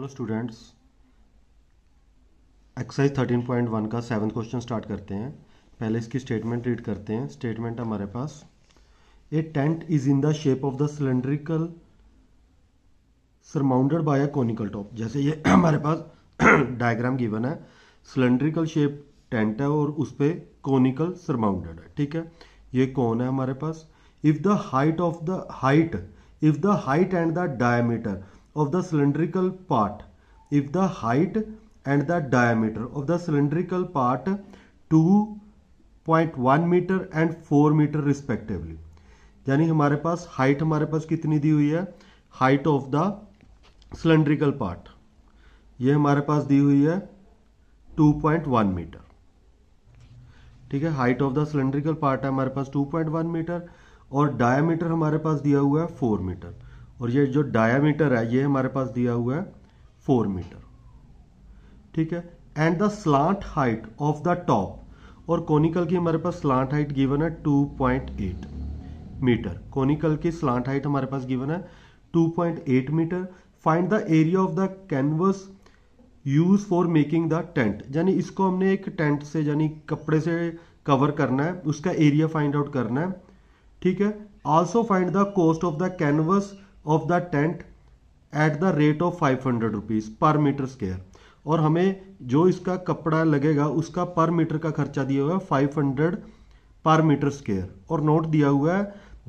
hello students exercise thirteen point one का seven question start करते हैं पहले इसकी स्टेटमेंट रीड करते हैं स्टेटमेंट हमारे पास a tent is in the shape of the cylindrical surmounted by a conical top जैसे ये हमारे पास डायग्राम गिवन है सिलेंड्रिकल शेप टेंट है और उस पर कॉनिकल सरमाउंडेड है ठीक है ये कौन है हमारे पास if the height of the height if the height and the diameter of the cylindrical part if the height and the diameter of the cylindrical part 2.1 metre and 4 metre respectively यानी हमारे पास हाइट हमारे पास कितनी दी हुई है height of the cylindrical part ये हमारे पास दी हुई है 2.1 मीटर ठीक है height of the cylindrical part है हमारे पास 2.1 मीटर और डायामीटर हमारे पास दिया हुआ है 4 मीटर और ये जो डायामीटर है ये हमारे पास दिया हुआ है फोर मीटर ठीक है and the slant height of the top और कोनिकल की हमारे पास स्लांट हाइट गिवन है 2.8 मीटर कोनिकल की स्लांट हाइट हमारे पास गिवन है 2.8 metre find the area of the canvas use for making the tent यानी इसको हमने एक टेंट से यानी कपड़े से कवर करना है उसका एरिया फाइंड आउट करना है ठीक है also find the cost of the canvas of the tent at the rate of five hundred rupees per metre square और हमें जो इसका कपड़ा लगेगा उसका पर मीटर का खर्चा दिया हुआ है five hundred per metre square और नोट दिया हुआ है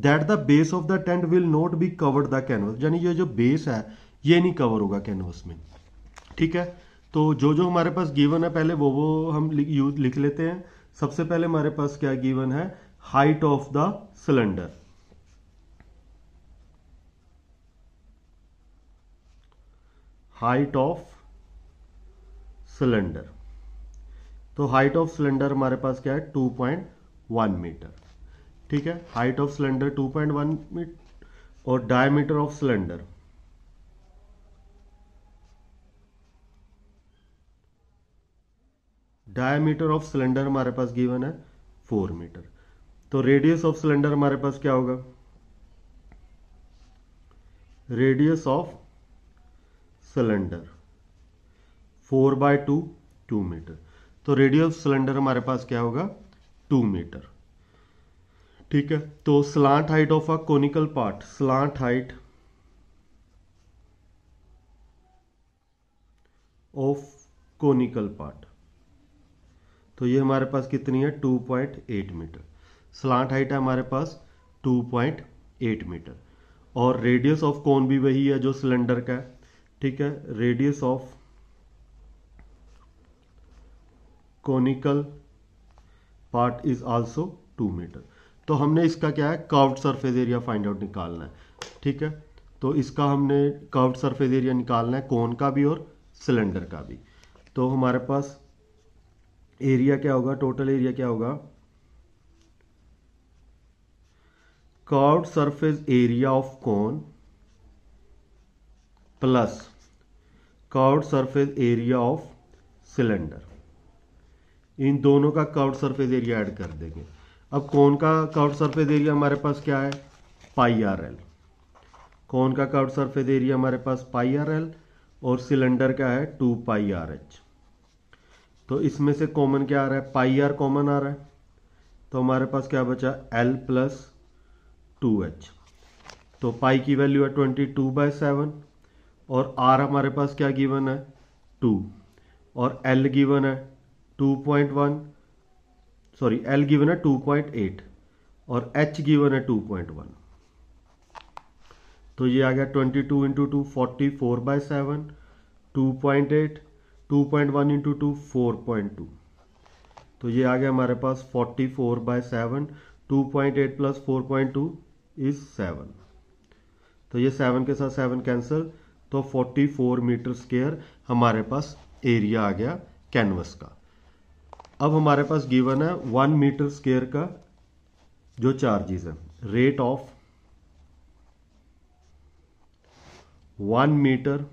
that the base of the tent will not be covered the canvas यानी ये जो बेस है ये नहीं कवर होगा कैनवस में ठीक है तो जो जो हमारे पास गिवन है पहले वो वो हम यूज लिख लेते हैं सबसे पहले हमारे पास क्या गिवन है height of the cylinder height of cylinder तो हाइट ऑफ सिलेंडर हमारे पास क्या है 2.1 मीटर ठीक है हाइट ऑफ सिलेंडर 2.1 मीटर और diameter of cylinder diameter of cylinder हमारे पास गिवन है 4 मीटर तो रेडियस ऑफ सिलेंडर हमारे पास क्या होगा radius of cylinder four by two two metre तो रेडियस सिलेंडर हमारे पास क्या होगा टू मीटर ठीक है तो slant height of a conical part slant height of conical part तो ये हमारे पास कितनी है 2.8 मीटर स्लांट हाइट है हमारे पास 2.8 मीटर और रेडियस ऑफ कोन भी वही है जो सिलेंडर का है ठीक है radius of conical part is also two metre तो हमने इसका क्या है curved surface area find out निकालना है ठीक है तो इसका हमने कर्व्ड सरफेस एरिया निकालना है कोन का भी और सिलेंडर का भी तो हमारे पास एरिया क्या होगा टोटल एरिया क्या होगा curved surface area of cone plus curved surface area of cylinder इन दोनों का कर्व्ड सरफेस एरिया ऐड कर देंगे अब कौन का कर्व्ड सरफेस एरिया हमारे पास क्या है पाई आर एल कौन का कर्व्ड सरफेस एरिया हमारे पास पाई आर एल और सिलेंडर का है टू पाई आर एच तो इसमें से कॉमन क्या आ रहा है पाई आर कॉमन आ रहा है तो हमारे पास क्या बचा एल प्लस टू एच तो पाई की वैल्यू है ट्वेंटी टू बाय सेवन और आर हमारे पास क्या गिवन है टू और एल गिवन है two point one sorry L given है टू पॉइंट एट और एच गिवन है टू पॉइंट वन तो ये आ गया twenty two into two forty four by seven two point eight two point one into two four point two तो ये आ गया हमारे पास forty four by seven two point eight plus four point two is seven तो ये seven के साथ सेवन कैंसिल तो 44 मीटर स्केयर हमारे पास एरिया आ गया कैनवस का अब हमारे पास गिवन है वन मीटर स्केयर का जो चार्जेस है rate of one metre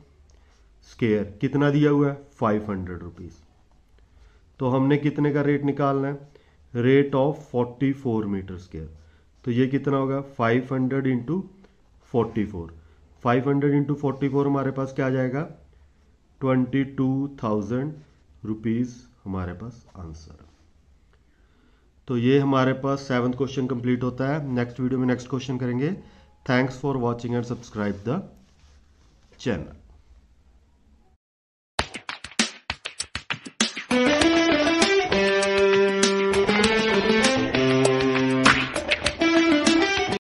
square कितना दिया हुआ है फाइव हंड्रेड रुपीज़ तो हमने कितने का रेट निकालना है rate of forty four metre square तो ये कितना होगा five hundred into forty four five hundred into forty four हमारे पास क्या आ जाएगा ट्वेंटी टू थाउजेंड रुपीज़ हमारे पास आंसर तो ये हमारे पास सेवन क्वेश्चन कंप्लीट होता है नेक्स्ट वीडियो में नेक्स्ट क्वेश्चन करेंगे thanks for watching and subscribe the channel